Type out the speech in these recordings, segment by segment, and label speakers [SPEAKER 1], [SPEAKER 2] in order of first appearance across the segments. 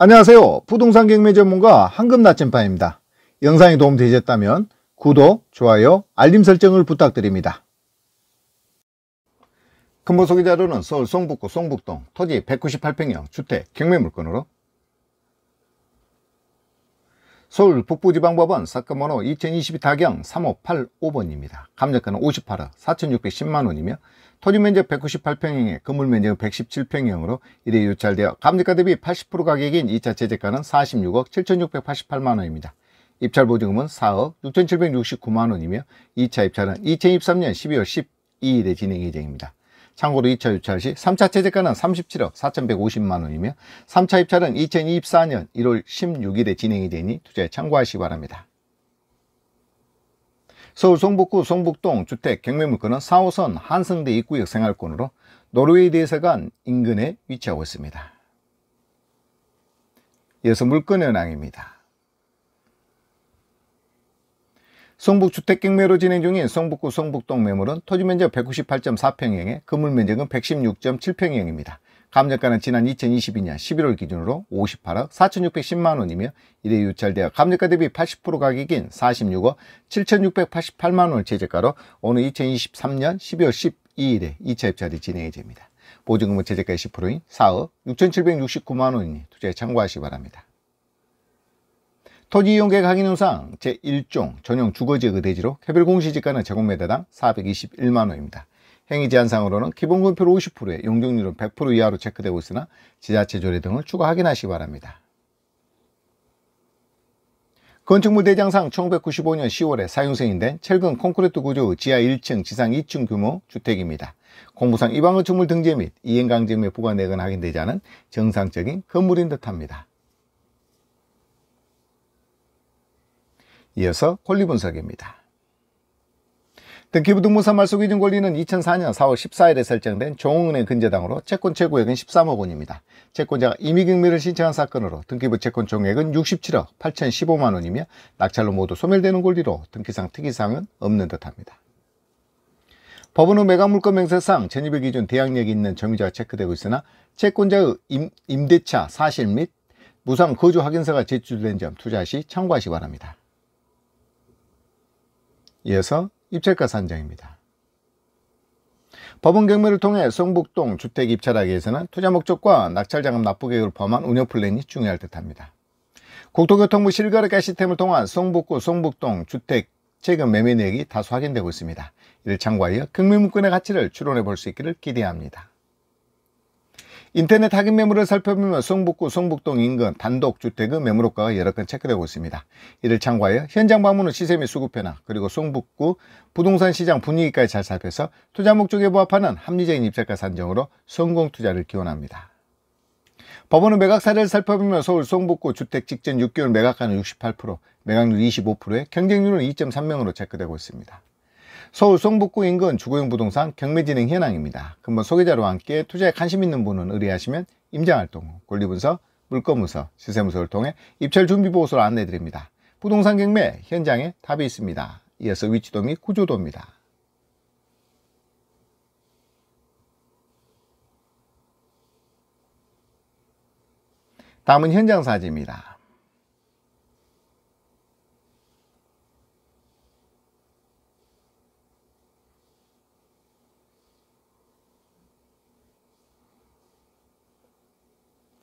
[SPEAKER 1] 안녕하세요. 부동산 경매 전문가 황금 나침반입니다. 영상이 도움되셨다면 구독, 좋아요, 알림 설정을 부탁드립니다. 큰보 소개 자료는 서울 송북구 송북동 토지 198평형 주택 경매 물건으로 서울 북부지방법원 사건번호 2022 타경 3585번입니다. 감정가는 58억 4610만원이며 토지 면적 198평형에 건물 면적은 117평형으로 이래 유찰되어 감정가 대비 80% 가격인 2차 제재가는 46억 7,688만원입니다. 입찰 보증금은 4억 6,769만원이며 2차 입찰은 2023년 12월 12일에 진행 예정입니다. 참고로 2차 유찰 시 3차 제재가는 37억 4,150만원이며 3차 입찰은 2024년 1월 16일에 진행이 되니 투자에 참고하시기 바랍니다. 서울 송북구송북동 주택 경매물건은 4호선 한승대 입구역 생활권으로 노르웨이 대사관 인근에 위치하고 있습니다. 이어서 물건 현황입니다. 송북 주택 경매로 진행 중인 송북구송북동 매물은 토지 면적 198.4평형에 건물 면적은 116.7평형입니다. 감정가는 지난 2022년 11월 기준으로 58억 4,610만원이며 이래 유찰되어 감정가 대비 80% 가격인 46억 7,688만원을 제재가로 오늘 2023년 12월 12일에 2차 입찰이 진행이 됩니다. 보증금은 제재가 1 0인 4억 6,769만원이니 투자에 참고하시기 바랍니다. 토지 이용계획 항의노상 제1종 전용 주거지역 의 대지로 개별 공시지가는 제공매터당 421만원입니다. 행위 제한상으로는 기본금표율 50%에 용적률은 100% 이하로 체크되고 있으나 지자체 조례 등을 추가 확인하시기 바랍니다. 건축물 대장상 1995년 10월에 사용승인된 철근 콘크리트 구조 지하 1층, 지상 2층 규모 주택입니다. 공부상 이방건축물 등재 및 이행강제 및 보관액은 확인되지 않은 정상적인 건물인 듯합니다. 이어서 권리분석입니다. 등기부등본사 말소기준 권리는 2004년 4월 14일에 설정된 종은행 근저당으로 채권 최고액은 13억 원입니다. 채권자가 임의경매를 신청한 사건으로 등기부 채권 총액은 67억 8,015만 원이며 낙찰로 모두 소멸되는 권리로 등기상 특이사항은 없는 듯합니다. 법원의 매각물권 명세상 전입의 기준 대항력이 있는 점유자가 체크되고 있으나 채권자의 임, 임대차 사실 및 무상 거주 확인서가 제출된 점 투자 시 참고하시기 바랍니다. 이어서 입찰가 산정입니다. 법원 경매를 통해 성북동 주택 입찰하기에서는 투자 목적과 낙찰자금 납부 계획을 포함한 운영 플랜이 중요할 듯합니다. 국토교통부 실거래가 시스템을 통한 성북구 성북동 주택 최근 매매 내역이 다수 확인되고 있습니다. 이를 참고하여 경매문건의 가치를 추론해 볼 수 있기를 기대합니다. 인터넷 타깃 매물을 살펴보면 성북구, 성북동 인근 단독주택의 매물효과가 여러 건 체크되고 있습니다. 이를 참고하여 현장 방문 후 시세 및 수급 변화 그리고 성북구 부동산 시장 분위기까지 잘 살펴서 투자 목적에 부합하는 합리적인 입찰가 산정으로 성공 투자를 기원합니다. 법원은 매각 사례를 살펴보면 서울 송북구 주택 직전 6개월 매각가는 68%, 매각률 25%에 경쟁률은 2.3명으로 체크되고 있습니다. 서울 송북구 인근 주거용 부동산 경매 진행 현황입니다. 근본 소개자료와 함께 투자에 관심 있는 분은 의뢰하시면 임장활동, 권리분석, 물건문서시세문서를 통해 입찰 준비 보고서를 안내드립니다. 부동산 경매 현장에 답이 있습니다. 이어서 위치도 및 구조도입니다. 다음은 현장 사진입니다.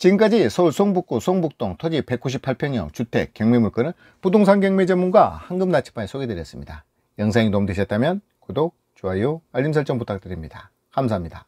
[SPEAKER 1] 지금까지 서울 송북구 송북동 토지 198평형 주택 경매 물건을 부동산 경매 전문가 황금나치판에 소개드렸습니다. 영상이 도움되셨다면 구독, 좋아요, 알림 설정 부탁드립니다. 감사합니다.